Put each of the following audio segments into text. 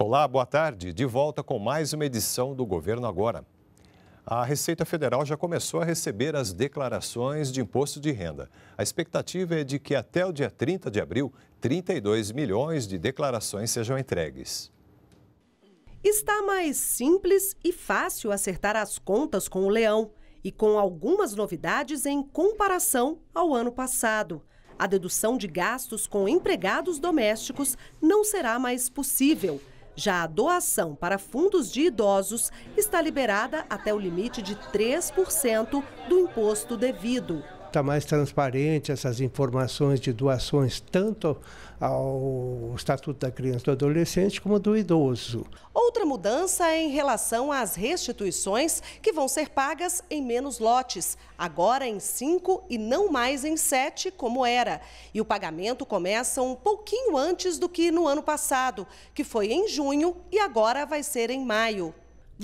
Olá, boa tarde. De volta com mais uma edição do Governo Agora. A Receita Federal já começou a receber as declarações de imposto de renda. A expectativa é de que até o dia 30 de abril, 32 milhões de declarações sejam entregues. Está mais simples e fácil acertar as contas com o leão e com algumas novidades em comparação ao ano passado. A dedução de gastos com empregados domésticos não será mais possível já a doação para fundos de idosos está liberada até o limite de 3% do imposto devido está mais transparente essas informações de doações, tanto ao Estatuto da Criança e do Adolescente como do idoso. Outra mudança é em relação às restituições que vão ser pagas em menos lotes, agora em cinco e não mais em sete, como era. E o pagamento começa um pouquinho antes do que no ano passado, que foi em junho e agora vai ser em maio.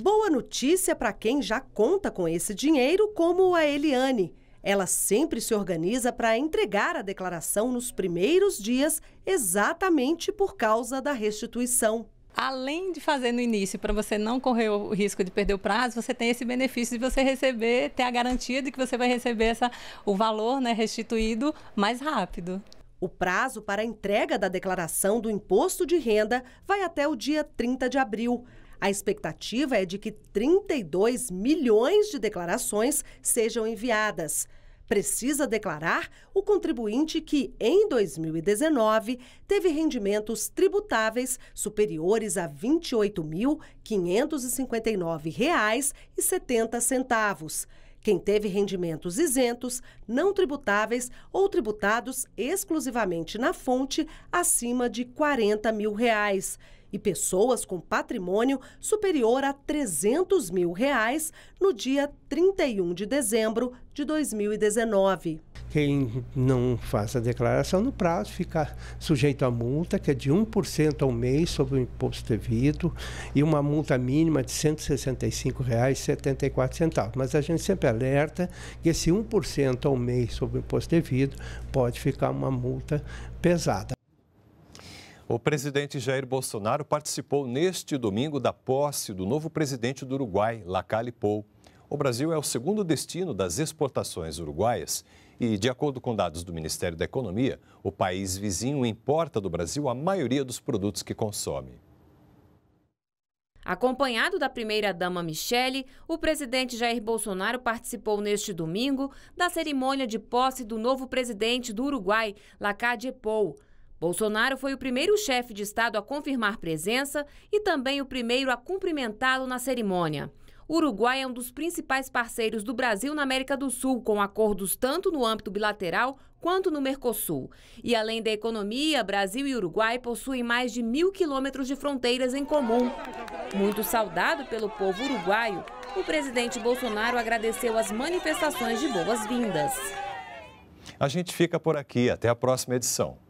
Boa notícia para quem já conta com esse dinheiro, como a Eliane. Ela sempre se organiza para entregar a declaração nos primeiros dias, exatamente por causa da restituição. Além de fazer no início, para você não correr o risco de perder o prazo, você tem esse benefício de você receber, ter a garantia de que você vai receber essa, o valor né, restituído mais rápido. O prazo para a entrega da declaração do imposto de renda vai até o dia 30 de abril. A expectativa é de que 32 milhões de declarações sejam enviadas. Precisa declarar o contribuinte que, em 2019, teve rendimentos tributáveis superiores a R$ 28.559,70. Quem teve rendimentos isentos, não tributáveis ou tributados exclusivamente na fonte acima de 40 mil reais e pessoas com patrimônio superior a 300 mil reais no dia 31 de dezembro de 2019. Quem não faz a declaração no prazo fica sujeito a multa, que é de 1% ao mês sobre o imposto devido, e uma multa mínima de R$ 165,74. Mas a gente sempre alerta que esse 1% ao mês sobre o imposto devido pode ficar uma multa pesada. O presidente Jair Bolsonaro participou neste domingo da posse do novo presidente do Uruguai, Lacalle Pou. O Brasil é o segundo destino das exportações uruguaias e, de acordo com dados do Ministério da Economia, o país vizinho importa do Brasil a maioria dos produtos que consome. Acompanhado da primeira-dama Michele, o presidente Jair Bolsonaro participou neste domingo da cerimônia de posse do novo presidente do Uruguai, Lacalle Pou. Bolsonaro foi o primeiro chefe de Estado a confirmar presença e também o primeiro a cumprimentá-lo na cerimônia. O Uruguai é um dos principais parceiros do Brasil na América do Sul, com acordos tanto no âmbito bilateral quanto no Mercosul. E além da economia, Brasil e Uruguai possuem mais de mil quilômetros de fronteiras em comum. Muito saudado pelo povo uruguaio, o presidente Bolsonaro agradeceu as manifestações de boas-vindas. A gente fica por aqui. Até a próxima edição.